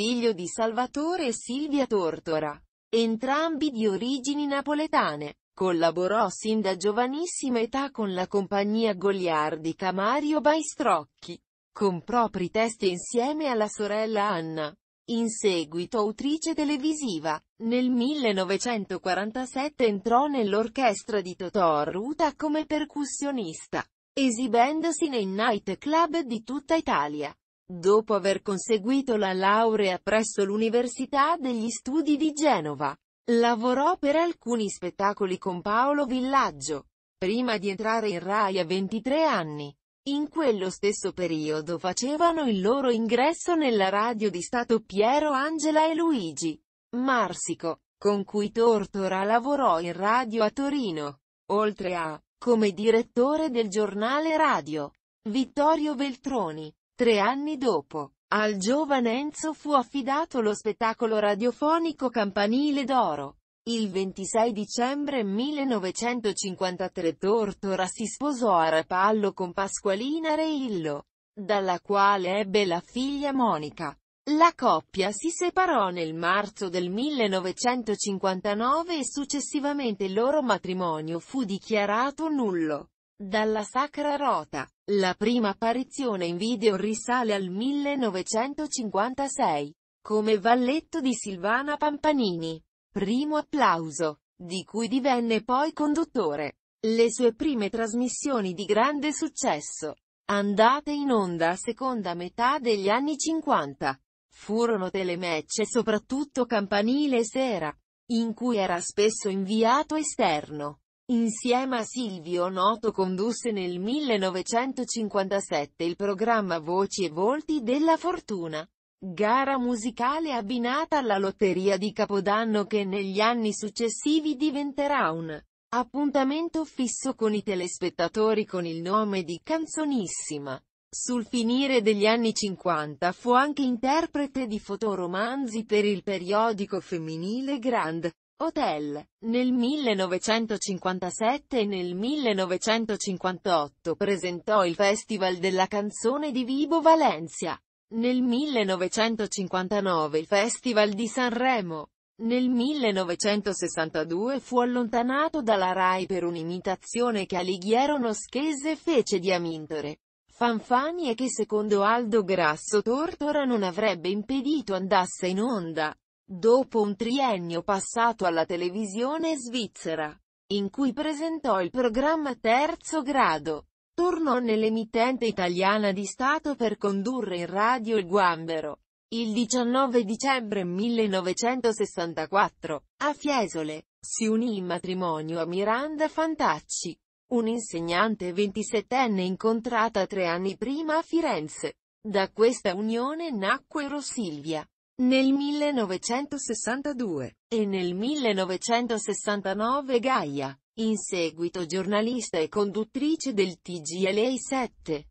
figlio di Salvatore e Silvia Tortora, entrambi di origini napoletane. Collaborò sin da giovanissima età con la compagnia goliardica Mario Baistrocchi. Con propri testi insieme alla sorella Anna in seguito autrice televisiva. Nel 1947 entrò nell'orchestra di Totò Ruta come percussionista, esibendosi nei night club di tutta Italia dopo aver conseguito la laurea presso l'Università degli Studi di Genova. Lavorò per alcuni spettacoli con Paolo Villaggio, prima di entrare in Rai a 23 anni. In quello stesso periodo facevano il loro ingresso nella radio di Stato Piero Angela e Luigi Marsico, con cui Tortora lavorò in radio a Torino, oltre a, come direttore del giornale radio, Vittorio Veltroni. Tre anni dopo, al giovane Enzo fu affidato lo spettacolo radiofonico Campanile d'Oro. Il 26 dicembre 1953 Tortora si sposò a Rapallo con Pasqualina Reillo, dalla quale ebbe la figlia Monica. La coppia si separò nel marzo del 1959 e successivamente il loro matrimonio fu dichiarato nullo. Dalla Sacra Rota, la prima apparizione in video risale al 1956, come valletto di Silvana Pampanini, primo applauso, di cui divenne poi conduttore. Le sue prime trasmissioni di grande successo, andate in onda a seconda metà degli anni 50, furono telematch e soprattutto campanile sera, in cui era spesso inviato esterno. Insieme a Silvio Noto condusse nel 1957 il programma Voci e Volti della Fortuna, gara musicale abbinata alla lotteria di Capodanno che negli anni successivi diventerà un appuntamento fisso con i telespettatori con il nome di Canzonissima. Sul finire degli anni 50 fu anche interprete di fotoromanzi per il periodico femminile Grand. Hotel. Nel 1957 e nel 1958 presentò il Festival della canzone di Vibo Valencia. Nel 1959 il Festival di Sanremo. Nel 1962 fu allontanato dalla RAI per un'imitazione che Alighiero Noschese fece di Amintore. Fanfani e che secondo Aldo Grasso Tortora non avrebbe impedito andasse in onda. Dopo un triennio passato alla televisione svizzera, in cui presentò il programma Terzo Grado, tornò nell'emittente italiana di Stato per condurre in radio il Guambero. Il 19 dicembre 1964, a Fiesole, si unì in matrimonio a Miranda Fantacci, un'insegnante 27enne incontrata tre anni prima a Firenze. Da questa unione nacquero Silvia, nel 1962 e nel 1969 Gaia, in seguito giornalista e conduttrice del TGLA 7,